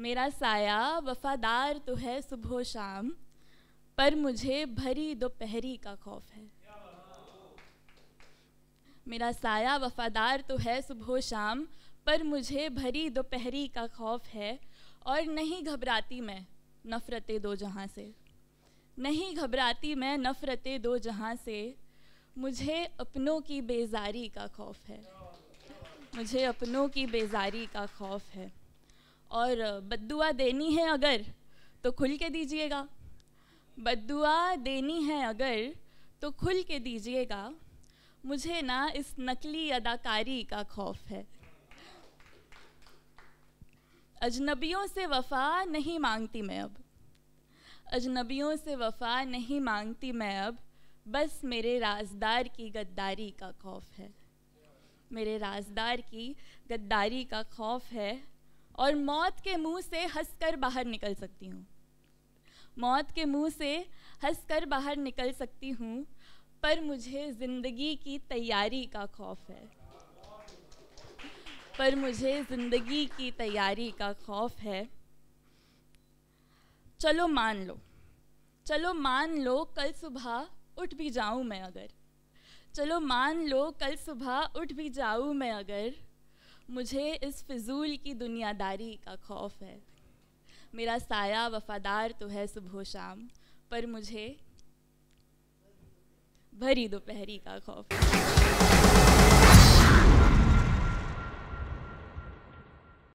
मेरा साया वफादार तो है सुबह शाम पर मुझे भरी दोपहरी का खौफ है मेरा साया वफादार तो है सुबह शाम पर मुझे भरी दोपहरी का खौफ है और नहीं घबराती मैं नफ़रतें दो जहाँ से नहीं घबराती मैं नफ़रतें दो जहाँ से मुझे अपनों की बेजारी का खौफ है मुझे अपनों की बेजारी का खौफ है और बदुआ देनी है अगर तो खुल के दीजिएगा बदुआ देनी है अगर तो खुल के दीजिएगा मुझे ना इस नकली अदाकारी का खौफ है अजनबियों से वफ़ा नहीं मांगती मैं अब अजनबियों से वफ़ा नहीं मांगती मैं अब बस मेरे राजदार की गद्दारी का खौफ है मेरे राजदार की गद्दारी का खौफ है और मौत के मुंह से हंसकर बाहर निकल सकती हूँ मौत के मुंह से हंसकर बाहर निकल सकती हूँ पर मुझे ज़िंदगी की तैयारी का खौफ है पर मुझे ज़िंदगी की तैयारी का खौफ है चलो मान लो चलो मान लो कल सुबह उठ भी जाऊँ मैं अगर चलो मान लो कल सुबह उठ भी जाऊँ मैं अगर मुझे इस फिजूल की दुनियादारी का खौफ है मेरा साया वफादार तो है सुबह शाम पर मुझे भरी दोपहरी का खौफ है